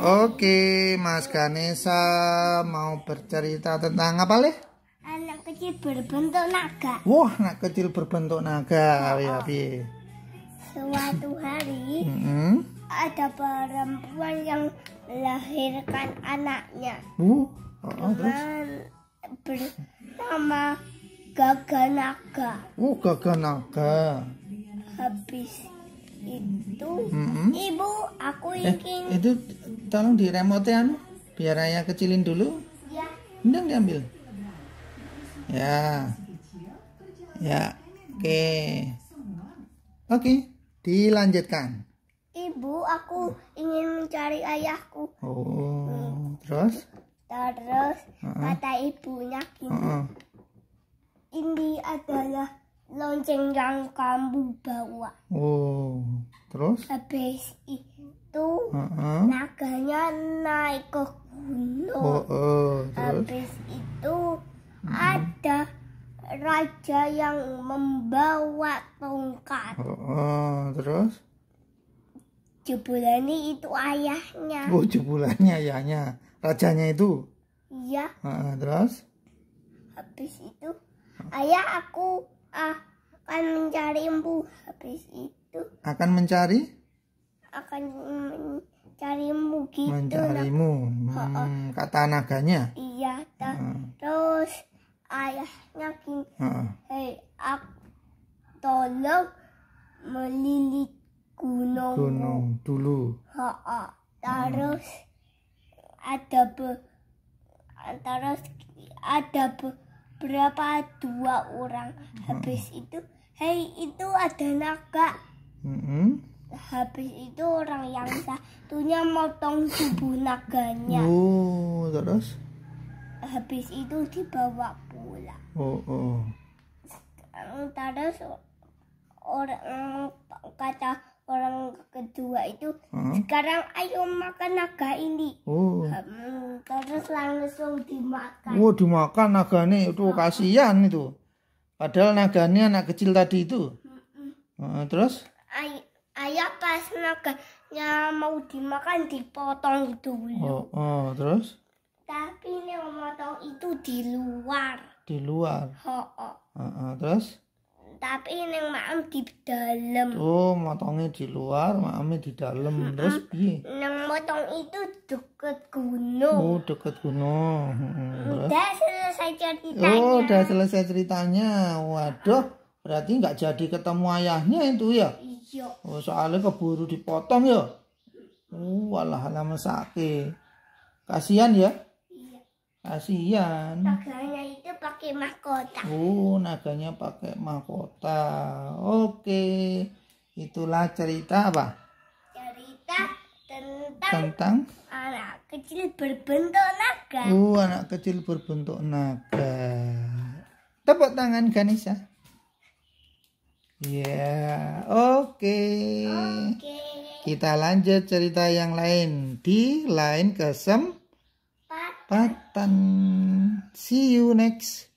Oke, Mas Ganesa mau bercerita tentang apa, leh? Anak kecil berbentuk naga. Wah, anak kecil berbentuk naga. Oh, ya, Suatu hari mm -hmm. ada perempuan yang melahirkan anaknya. Uh, oh, oh, terus? bernama Gaga Naga. Uh, oh, Gaga Naga. Habis itu mm-hmm. ibu aku eh, ingin eh, itu tolong di remote ya anu, biar Raya kecilin dulu ya diambil ya ya oke okay. oke okay. dilanjutkan ibu aku ingin mencari ayahku oh hmm. terus terus uh-uh. kata ibunya gini uh-uh. ini adalah lonceng yang kamu bawa. Oh, terus? Habis itu uh -huh. naganya naik ke gunung. Oh, uh, terus? Habis itu uh ada raja yang membawa tongkat. Oh, uh, terus? Jebulani itu ayahnya. Oh, jebulani ayahnya. Rajanya itu? Iya. Uh, terus? Habis itu ayah aku Ah, akan mencari embu habis itu akan mencari akan mencarimu gitu mencarimu hmm, oh, oh. kata naganya iya ta, hmm. terus ayahnya gini hmm. hei aku tolong melilit gunung gunung dulu oh, oh. terus hmm. ada be terus ada be berapa dua orang hmm. habis itu hei itu ada naga hmm. habis itu orang yang satunya motong tubuh naganya oh terus habis itu dibawa pulang oh, oh. terus orang kata orang kedua itu hmm? sekarang ayo makan naga ini oh. Hmm, terus langsung dimakan oh dimakan naga nih itu hmm. kasihan itu padahal naga ini anak kecil tadi itu hmm. terus Ay ayah pas naganya mau dimakan dipotong dulu oh, oh terus tapi ini motong itu di luar di luar oh, oh. Uh, uh, terus tapi neng maem di dalam oh motongnya di luar maemnya di dalam mm -hmm. terus piye neng motong itu deket gunung oh deket gunung hmm, udah selesai ceritanya oh udah selesai ceritanya waduh berarti nggak jadi ketemu ayahnya itu ya iya oh, soalnya keburu dipotong ya oh walah lama sakit kasihan ya Kasihan. Naganya itu pakai mahkota. Oh, naganya pakai mahkota. Oke. Itulah cerita apa? Cerita tentang, tentang anak kecil berbentuk naga. Oh, anak kecil berbentuk naga. Tepuk tangan Ganisa. Ya, yeah. oke. Okay. Okay. Kita lanjut cerita yang lain di lain kesempatan. Bye bye. See you next.